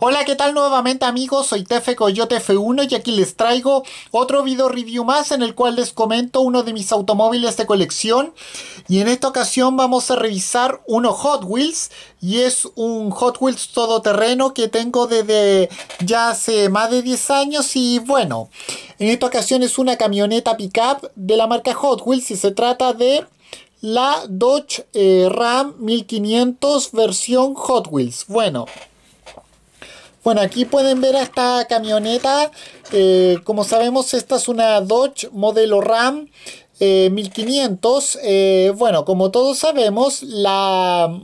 Hola, ¿qué tal nuevamente amigos? Soy Tefe Coyote F1 y aquí les traigo otro video review más en el cual les comento uno de mis automóviles de colección y en esta ocasión vamos a revisar uno Hot Wheels y es un Hot Wheels todoterreno que tengo desde ya hace más de 10 años y bueno, en esta ocasión es una camioneta pickup de la marca Hot Wheels y se trata de la Dodge eh, Ram 1500 versión Hot Wheels. Bueno, bueno, aquí pueden ver a esta camioneta. Eh, como sabemos, esta es una Dodge modelo RAM 1500. Eh, eh, bueno, como todos sabemos, la...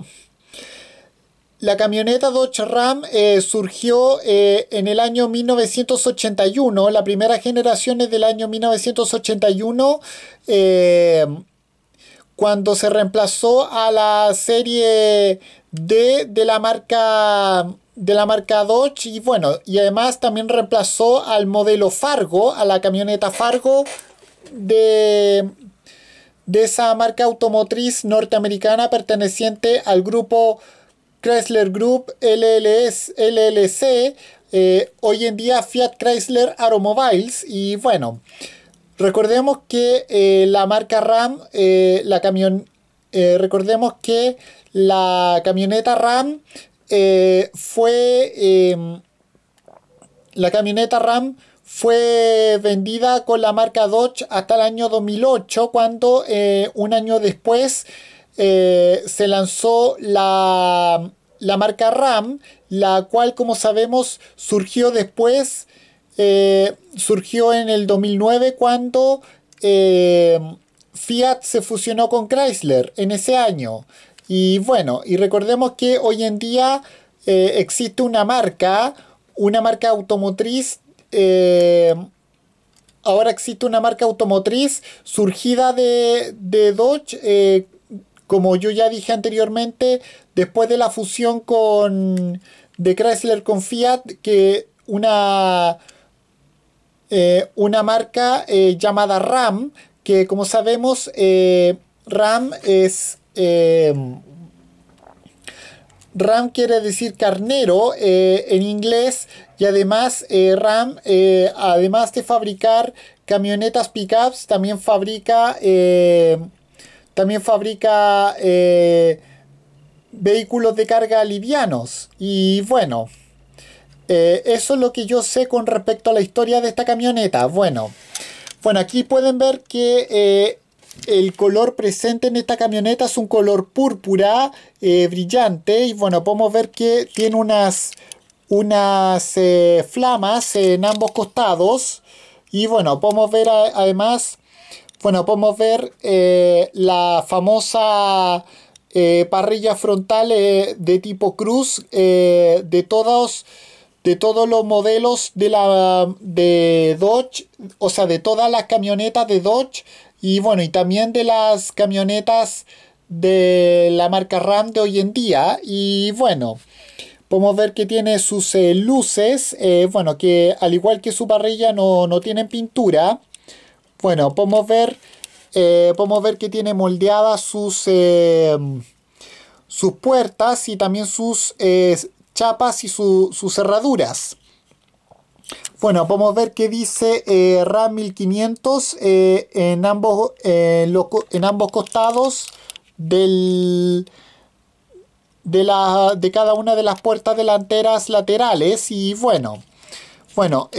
La camioneta Dodge Ram surgió en el año 1981. La primera generación es del año 1981. cuando se reemplazó a la serie D de la marca de la marca Dodge y bueno, y además también reemplazó al modelo Fargo, a la camioneta Fargo de, de esa marca automotriz norteamericana perteneciente al grupo Chrysler Group LLS, LLC, eh, hoy en día Fiat Chrysler Automobiles y bueno, recordemos que eh, la marca RAM, eh, la camión, recordemos que la camioneta RAM eh, fue em, la camioneta Ram fue vendida con la marca Dodge hasta el año 2008 cuando eh, un año después eh, se lanzó la, la, marca Ram la cual como sabemos surgió después surgió en el 2009 cuando Fiat se fusionó con Chrysler en ese año y bueno, y recordemos que hoy en día eh, existe una marca, una marca automotriz, eh, ahora existe una marca automotriz surgida de, de Dodge, eh, como yo ya dije anteriormente, después de la fusión con de Chrysler con Fiat, que una, una marca llamada RAM, que como sabemos, RAM es Em, Ram quiere decir carnero eh, en inglés y además eh, Ram, eh, además de fabricar camionetas pickups, también fabrica em, también fabrica vehículos de carga livianos y bueno. eso es lo que yo sé con respecto a la historia de esta camioneta. Bueno, bueno aquí pueden ver que el color presente en esta camioneta es un color púrpura eh, brillante y bueno, podemos ver que tiene unas, unas eh, flamas en ambos costados y bueno, podemos ver además, bueno, podemos ver eh, la famosa parrilla frontal de tipo cruz de todos de todos los modelos de la de Dodge, o sea, de todas las camionetas de Dodge y bueno, y también de las camionetas de la marca RAM de hoy en día. Y bueno, podemos ver que tiene sus eh, luces, eh, bueno, que al igual que su parrilla no, tienen pintura. Bueno, podemos ver, eh, podemos ver que tiene moldeadas sus, sus puertas y también sus chapas y sus cerraduras. Bueno, podemos ver qué dice eh, RAM 1500 eh, en, ambos, eh, en ambos costados del, de, de cada una de las puertas delanteras laterales. Y bueno, bueno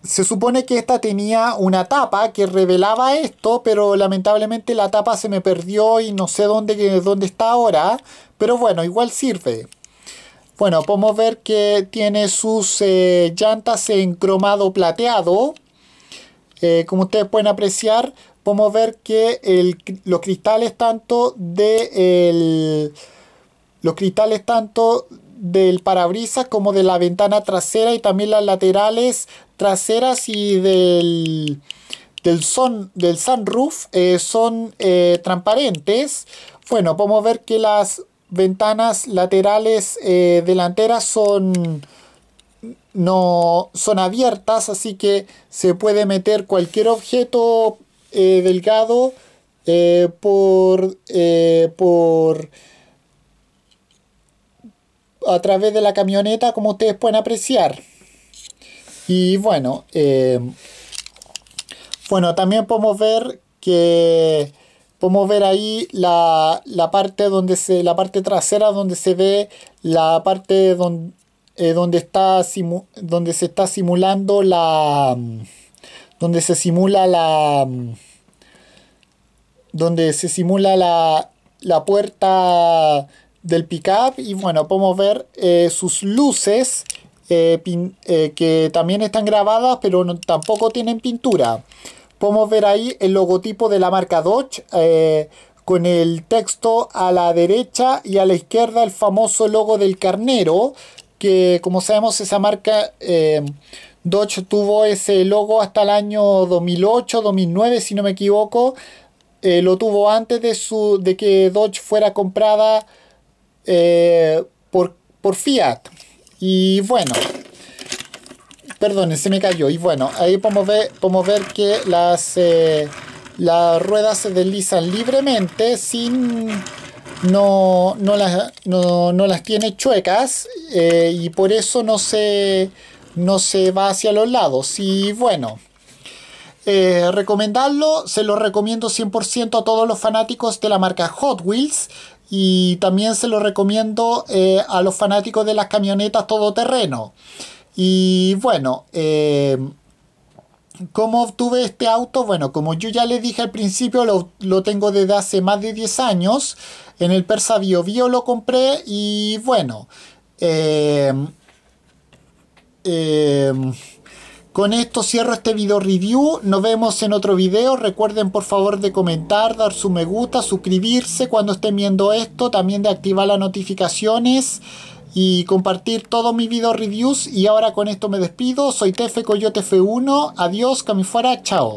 se supone que esta tenía una tapa que revelaba esto, pero lamentablemente la tapa se me perdió y no sé dónde, dónde está ahora. Pero bueno, igual sirve. Bueno, podemos ver que tiene sus eh, llantas en cromado plateado. Eh, como ustedes pueden apreciar, podemos ver que los cristales tanto de los cristales tanto del parabrisas como de la ventana trasera y también las laterales traseras y del del, del sunroof eh, son transparentes. Bueno, podemos ver que las ventanas laterales eh, delanteras son no son abiertas así que se puede meter cualquier objeto eh, delgado eh, por por a través de la camioneta como ustedes pueden apreciar y bueno bueno también podemos ver que Podemos ver ahí la, parte donde se, la parte trasera donde se ve la parte donde, eh, donde, está donde se está simulando la donde se simula la donde se simula la, puerta del pickup y bueno podemos ver eh, sus luces eh, que también están grabadas pero tampoco tienen pintura Podemos ver ahí el logotipo de la marca Dodge eh, con el texto a la derecha y a la izquierda el famoso logo del carnero, que como sabemos esa marca eh, Dodge tuvo ese logo hasta el año 2008, 2009 si no me equivoco. Eh, lo tuvo antes de, su, de que Dodge fuera comprada por, por Fiat. Y bueno, Perdone, se me cayó. Y bueno, ahí podemos ver, que las, eh, las ruedas se deslizan libremente sin... No, no, las, tiene chuecas eh, y por eso no se, no se va hacia los lados. Y bueno, eh, recomendarlo, se lo recomiendo 100% a todos los fanáticos de la marca Hot Wheels y también se lo recomiendo a los fanáticos de las camionetas todoterreno. Y bueno, como eh, ¿cómo obtuve este auto? Bueno, como yo ya le dije al principio, lo, tengo desde hace más de 10 años. En el Persa Bio lo compré y bueno, eh, eh, con esto cierro este video review. Nos vemos en otro video. Recuerden por favor de comentar, dar su me gusta, suscribirse cuando estén viendo esto. También de activar las notificaciones y compartir todo mi video reviews. Y ahora con esto me despido. Soy Tefe Coyote F1. Adiós, camifuera, chao.